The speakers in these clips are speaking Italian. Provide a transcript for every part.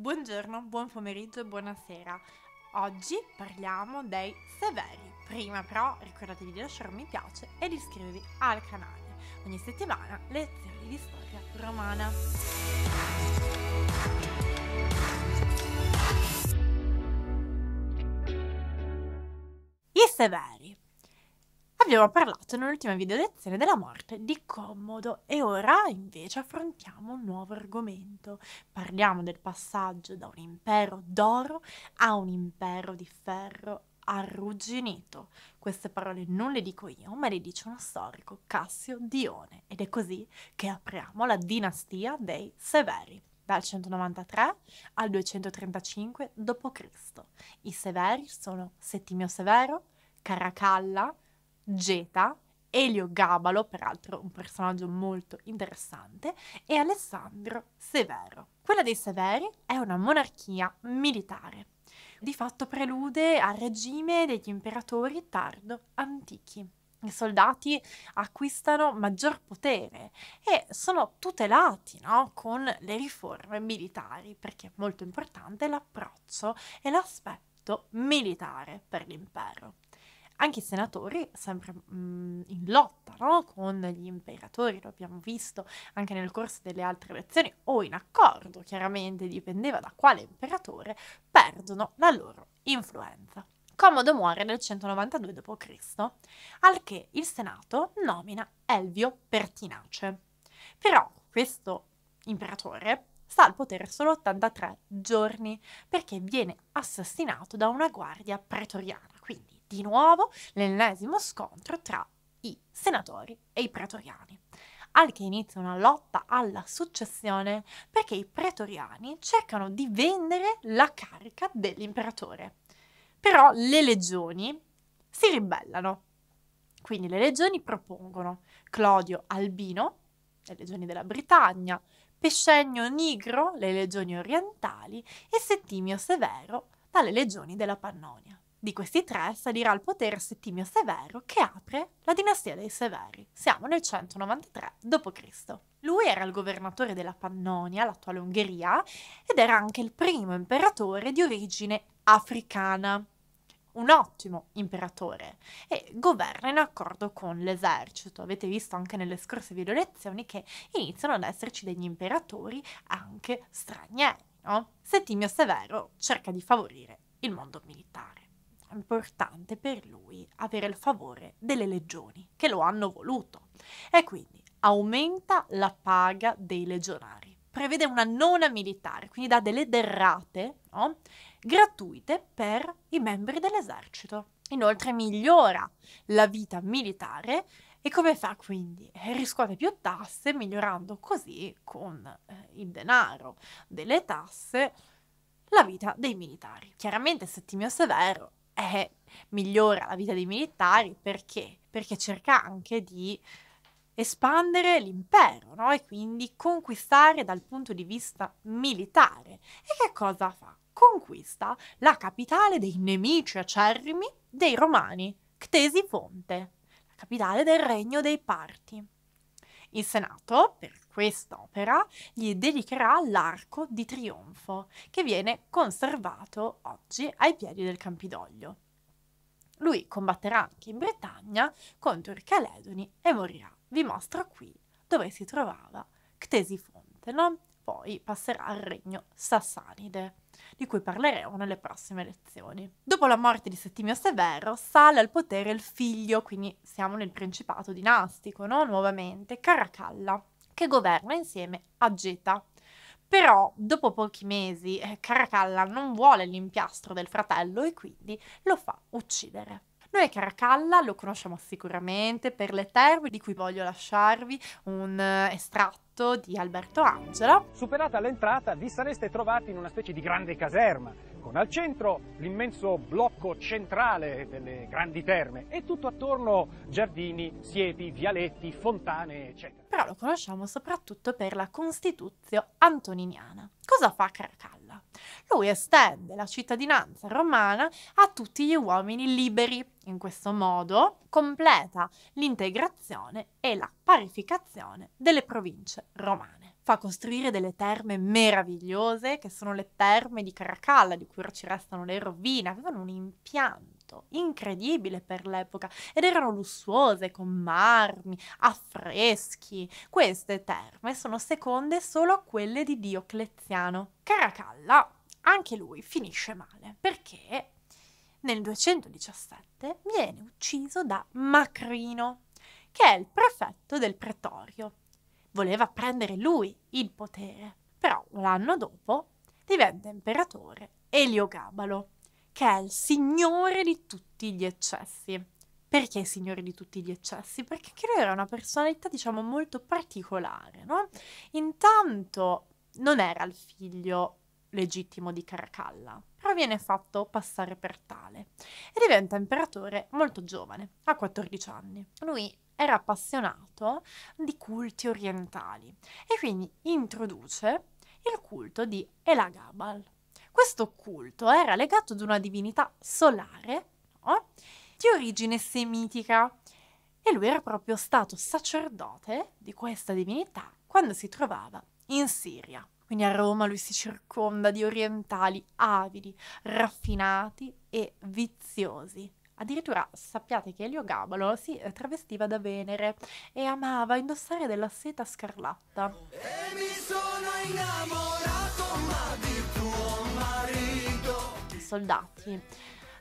Buongiorno, buon pomeriggio e buonasera. Oggi parliamo dei severi. Prima però ricordatevi di lasciare un mi piace e di iscrivervi al canale. Ogni settimana lezioni di storia romana. I severi abbiamo parlato nell'ultima video lezione della morte di Commodo e ora invece affrontiamo un nuovo argomento. Parliamo del passaggio da un impero d'oro a un impero di ferro arrugginito. Queste parole non le dico io, ma le dice uno storico, Cassio Dione, ed è così che apriamo la dinastia dei Severi dal 193 al 235 d.C. I Severi sono Settimio Severo, Caracalla, Geta, Elio Gabalo, peraltro un personaggio molto interessante, e Alessandro Severo. Quella dei Severi è una monarchia militare, di fatto prelude al regime degli imperatori tardo-antichi. I soldati acquistano maggior potere e sono tutelati no? con le riforme militari, perché è molto importante l'approccio e l'aspetto militare per l'impero anche i senatori sempre mh, mhmm, in lotta no? con gli imperatori, lo abbiamo visto anche nel corso delle altre elezioni, o in accordo, chiaramente dipendeva da quale imperatore, perdono la loro influenza. Comodo muore nel 192 d.C., al che il Senato nomina Elvio Pertinace. Però questo imperatore sta al potere solo 83 giorni perché viene assassinato da una guardia pretoriana, quindi di nuovo l'ennesimo scontro tra i senatori e i pretoriani, al che inizia una lotta alla successione perché i pretoriani cercano di vendere la carica dell'imperatore. Però le legioni si ribellano. Quindi le legioni propongono Clodio Albino, le legioni della Britannia, Pescenio Nigro, le legioni orientali, e Settimio Severo, dalle legioni della Pannonia. Di questi tre salirà al potere Settimio Severo che apre la dinastia dei Severi. Siamo nel 193 d.C. Lui era il governatore della Pannonia, l'attuale Ungheria, ed era anche il primo imperatore di origine africana. Un ottimo imperatore e governa in accordo con l'esercito. Avete visto anche nelle scorse video lezioni che iniziano ad esserci degli imperatori anche stranieri, no? Settimio Severo cerca di favorire il mondo militare importante per lui avere il favore delle legioni che lo hanno voluto e quindi aumenta la paga dei legionari, prevede una nona militare, quindi dà delle derrate no? gratuite per i membri dell'esercito. Inoltre migliora la vita militare e come fa quindi? Eh, riscuote più tasse migliorando così con eh, il denaro delle tasse la vita dei militari. Chiaramente Settimio Severo eh, migliora la vita dei militari perché? Perché cerca anche di espandere l'impero no? e quindi conquistare dal punto di vista militare. E che cosa fa? Conquista la capitale dei nemici acerrimi dei romani, Ctesifonte, la capitale del regno dei Parti. Il Senato, per quest'opera, gli dedicherà l'arco di trionfo, che viene conservato oggi ai piedi del Campidoglio. Lui combatterà anche in Bretagna contro i Caledoni e morirà. Vi mostro qui dove si trovava Ctesifonte, no? poi passerà al regno sassanide, di cui parleremo nelle prossime lezioni. Dopo la morte di Settimio Severo sale al potere il figlio, quindi siamo nel principato dinastico, no? nuovamente Caracalla, che governa insieme a Geta. Però dopo pochi mesi eh, Caracalla non vuole l'impiastro del fratello e quindi lo fa uccidere. Noi Caracalla lo conosciamo sicuramente per le terme di cui voglio lasciarvi un eh, estratto di Alberto Angela. Superata l'entrata vi sareste trovati in una specie di grande caserma, con al centro l'immenso blocco centrale delle grandi terme e tutto attorno giardini, siepi, vialetti, fontane, eccetera. Però lo conosciamo soprattutto per la Costituzio antoniniana. Cosa fa Caracalla? nulla. Lui estende la cittadinanza romana a tutti gli uomini liberi. In questo modo completa l'integrazione e la parificazione delle province romane. Fa costruire delle terme meravigliose, che sono le terme di Caracalla, di cui ora ci restano le rovine, avevano un impianto abito incredibile per l'epoca ed erano lussuose con marmi, affreschi. Queste terme sono seconde solo a quelle di Diocleziano. Caracalla, anche lui finisce male perché nel 217 viene ucciso da Macrino, che è il prefetto del pretorio. Voleva prendere lui il potere, però l'anno dopo diventa imperatore Eliogabalo che è il signore di tutti gli eccessi. Perché signore di tutti gli eccessi? Perché anche lui era una personalità, diciamo, molto particolare, no? Intanto non era il figlio legittimo di Caracalla, però viene fatto passare per tale e diventa imperatore molto giovane, a 14 anni. Lui era appassionato di culti orientali e quindi introduce il culto di Elagabal. Questo culto era legato ad una divinità solare no? di origine semitica e lui era proprio stato sacerdote di questa divinità quando si trovava in Siria. Quindi a Roma lui si circonda di orientali avidi, raffinati e viziosi. Addirittura sappiate che Eliogabalo si travestiva da Venere e amava indossare della seta scarlatta. E mi sono innamorato soldati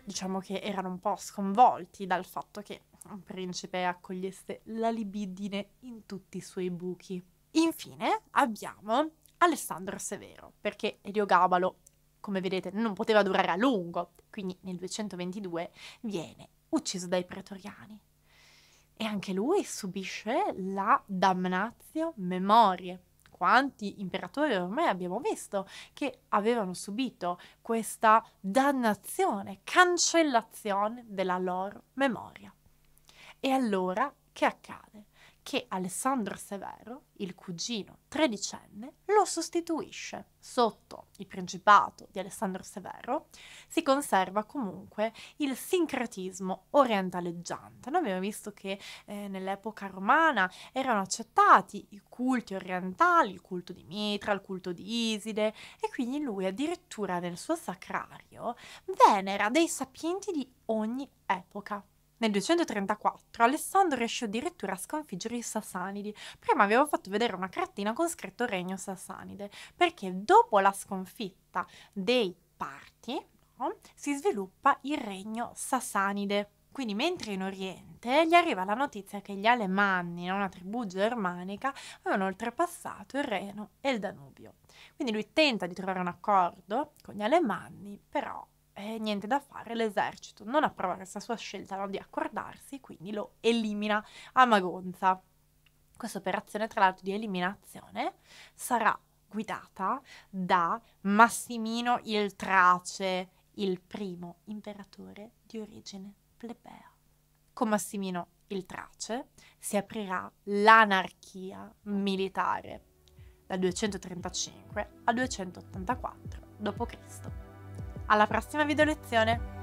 diciamo che erano un po' sconvolti dal fatto che un principe accogliesse la libidine in tutti i suoi buchi. Infine abbiamo Alessandro Severo, perché Eliogabalo, come vedete, non poteva durare a lungo, quindi nel 222 viene ucciso dai pretoriani. E anche lui subisce la damnatio memorie, quanti imperatori ormai abbiamo visto che avevano subito questa dannazione, cancellazione della loro memoria. E allora che accade? che Alessandro Severo, il cugino tredicenne, lo sostituisce. Sotto il principato di Alessandro Severo si conserva comunque il sincretismo orientaleggiante. Noi abbiamo visto che eh, nell'epoca romana erano accettati i culti orientali, il culto di Mitra, il culto di Iside e quindi lui addirittura nel suo sacrario venera dei sapienti di ogni epoca. Nel 234 Alessandro riesce addirittura a sconfiggere i Sassanidi. Prima avevo fatto vedere una cartina con scritto Regno Sassanide, perché dopo la sconfitta dei Parti no, si sviluppa il Regno Sassanide. Quindi mentre in Oriente gli arriva la notizia che gli Alemanni, una tribù germanica, avevano oltrepassato il Reno e il Danubio. Quindi lui tenta di trovare un accordo con gli Alemanni, però eh, niente da fare, l'esercito non approva questa sua scelta no, di accordarsi, quindi lo elimina a magonza. Questa operazione, tra l'altro, di eliminazione sarà guidata da Massimino il Trace, il primo imperatore di origine plebea. Con Massimino il Trace si aprirà l'anarchia militare da 235 a 284 d.C. Alla prossima video lezione!